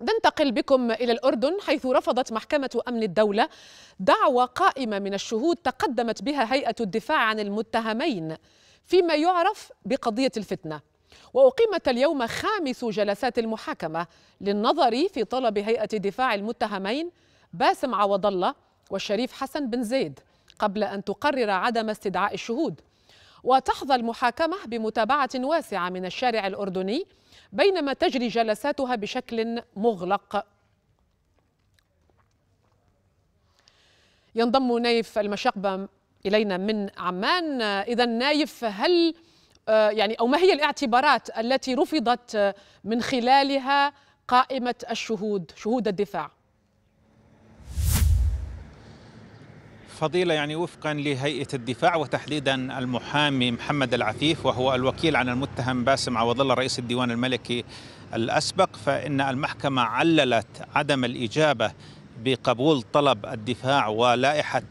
ننتقل بكم إلى الأردن حيث رفضت محكمة أمن الدولة دعوى قائمة من الشهود تقدمت بها هيئة الدفاع عن المتهمين فيما يعرف بقضية الفتنة وأقيمت اليوم خامس جلسات المحاكمة للنظر في طلب هيئة دفاع المتهمين باسم عوض الله والشريف حسن بن زيد قبل أن تقرر عدم استدعاء الشهود وتحظى المحاكمة بمتابعة واسعة من الشارع الأردني بينما تجري جلساتها بشكل مغلق ينضم نايف المشقبة إلينا من عمان إذا نايف هل آه، يعني أو ما هي الاعتبارات التي رفضت من خلالها قائمة الشهود شهود الدفاع فضيلة يعني وفقا لهيئة الدفاع وتحديدا المحامي محمد العفيف وهو الوكيل عن المتهم باسم عوض الله رئيس الديوان الملكي الأسبق فإن المحكمة عللت عدم الإجابة بقبول طلب الدفاع ولائحة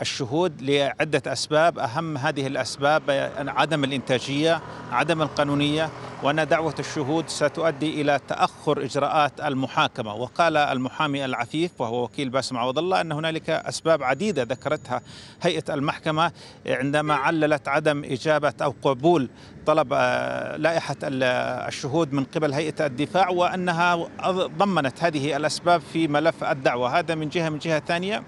الشهود لعدة أسباب أهم هذه الأسباب عدم الإنتاجية عدم القانونية وأن دعوة الشهود ستؤدي إلى تأخر إجراءات المحاكمة وقال المحامي العفيف وهو وكيل باسم عوض الله أن هنالك أسباب عديدة ذكرتها هيئة المحكمة عندما عللت عدم إجابة أو قبول طلب آه، لائحة آه، الشهود من قبل هيئة الدفاع وأنها ضمنت هذه الأسباب في ملف الدعوة هذا من جهة من جهة ثانية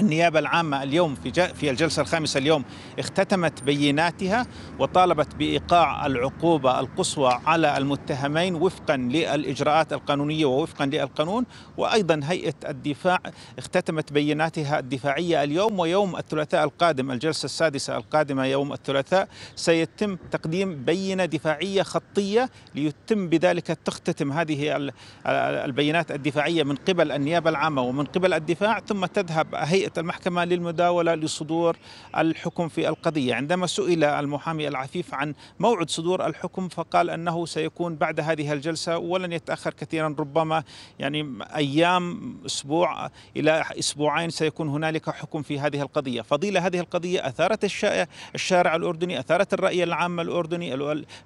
النيابة العامة اليوم في في الجلسة الخامسة اليوم اختتمت بيناتها وطالبت بإيقاع العقوبة القصوى على المتهمين وفقا للإجراءات القانونية ووفقا للقانون وأيضا هيئة الدفاع اختتمت بيناتها الدفاعية اليوم ويوم الثلاثاء القادم الجلسة السادسة القادمة يوم الثلاثاء سيتم تقديم بينة دفاعية خطية ليتم بذلك تختتم هذه البينات الدفاعية من قبل النيابة العامة ومن قبل الدفاع ثم تذهب هيئة هيئة المحكمة للمداولة لصدور الحكم في القضية عندما سئل المحامي العفيف عن موعد صدور الحكم فقال أنه سيكون بعد هذه الجلسة ولن يتأخر كثيرا ربما يعني أيام أسبوع إلى أسبوعين سيكون هنالك حكم في هذه القضية فضيلة هذه القضية أثارت الشارع الأردني أثارت الرأي العام الأردني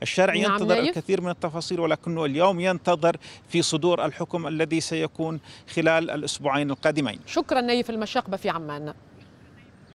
الشارع نعم، ينتظر الكثير من التفاصيل ولكنه اليوم ينتظر في صدور الحكم الذي سيكون خلال الأسبوعين القادمين شكرا نايف المشاقبة في في عمان